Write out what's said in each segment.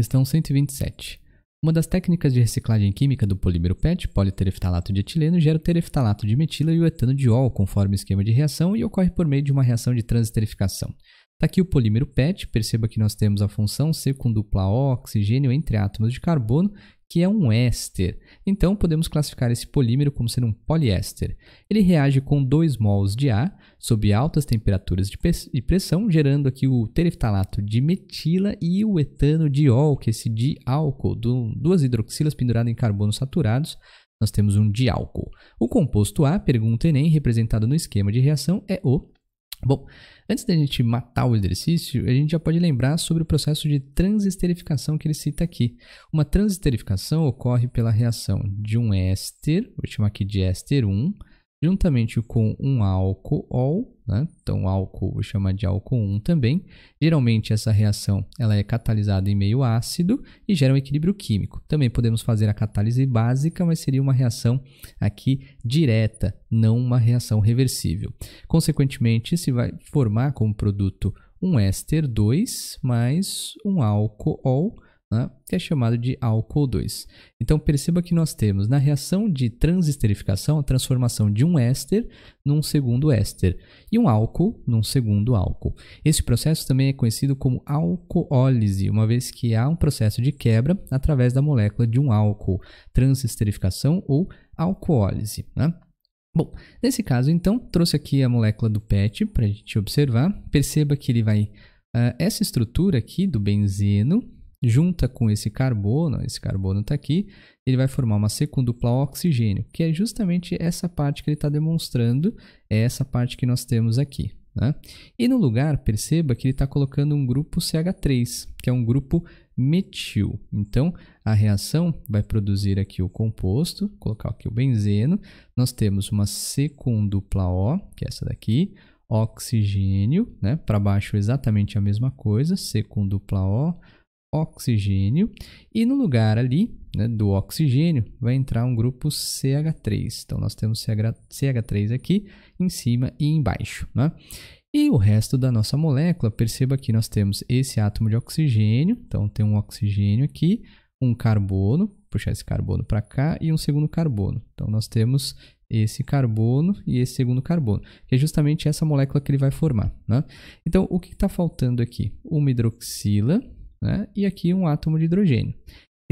Questão 127. Uma das técnicas de reciclagem química do polímero PET, politereftalato de etileno, gera o tereftalato de metila e o etano de ol, conforme o esquema de reação, e ocorre por meio de uma reação de transesterificação. Está aqui o polímero PET, perceba que nós temos a função C com dupla O, oxigênio entre átomos de carbono, que é um éster. Então podemos classificar esse polímero como sendo um poliéster. Ele reage com dois mols de A sob altas temperaturas de pressão, gerando aqui o tereftalato de metila e o etano diol, que é esse diálcool, duas hidroxilas penduradas em carbono saturados, nós temos um diálcool. O composto A, pergunta Enem, representado no esquema de reação, é o Bom, antes da gente matar o exercício, a gente já pode lembrar sobre o processo de transesterificação que ele cita aqui. Uma transesterificação ocorre pela reação de um éster, vou chamar aqui de éster 1, juntamente com um álcool, né? então álcool vou chamar de álcool 1 também. Geralmente essa reação ela é catalisada em meio ácido e gera um equilíbrio químico. Também podemos fazer a catálise básica, mas seria uma reação aqui direta, não uma reação reversível. Consequentemente, se vai formar como produto um éster 2 mais um álcool né, que é chamado de álcool 2. Então perceba que nós temos na reação de transesterificação a transformação de um éster num segundo éster e um álcool num segundo álcool. Esse processo também é conhecido como alcoólise, uma vez que há um processo de quebra através da molécula de um álcool, transesterificação ou alcoólise. Né? Bom, nesse caso, então, trouxe aqui a molécula do PET para a gente observar. Perceba que ele vai. Uh, essa estrutura aqui do benzeno junta com esse carbono, esse carbono está aqui, ele vai formar uma secundupla oxigênio, que é justamente essa parte que ele está demonstrando, é essa parte que nós temos aqui. Né? E no lugar, perceba que ele está colocando um grupo CH3, que é um grupo metil. Então, a reação vai produzir aqui o composto, colocar aqui o benzeno, nós temos uma secundupla O, que é essa daqui, oxigênio, né? para baixo exatamente a mesma coisa, secundupla O, oxigênio e no lugar ali né, do oxigênio vai entrar um grupo CH3. Então nós temos CH3 aqui em cima e embaixo. Né? E o resto da nossa molécula, perceba que nós temos esse átomo de oxigênio, então tem um oxigênio aqui, um carbono, puxar esse carbono para cá, e um segundo carbono. Então nós temos esse carbono e esse segundo carbono, que é justamente essa molécula que ele vai formar. Né? Então o que está faltando aqui? Uma hidroxila, né? e aqui um átomo de hidrogênio.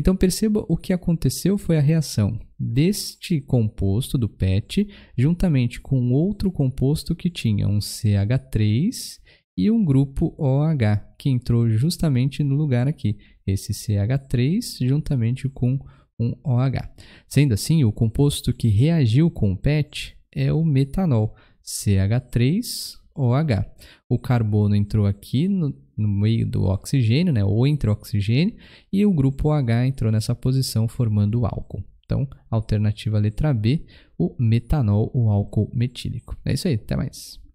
Então perceba o que aconteceu foi a reação deste composto do PET juntamente com outro composto que tinha um CH3 e um grupo OH que entrou justamente no lugar aqui, esse CH3 juntamente com um OH. Sendo assim, o composto que reagiu com o PET é o metanol, CH3OH. O carbono entrou aqui no, no meio do oxigênio, né, ou entre oxigênio, e o grupo OH entrou nessa posição formando o álcool. Então, alternativa letra B, o metanol, o álcool metílico. É isso aí, até mais.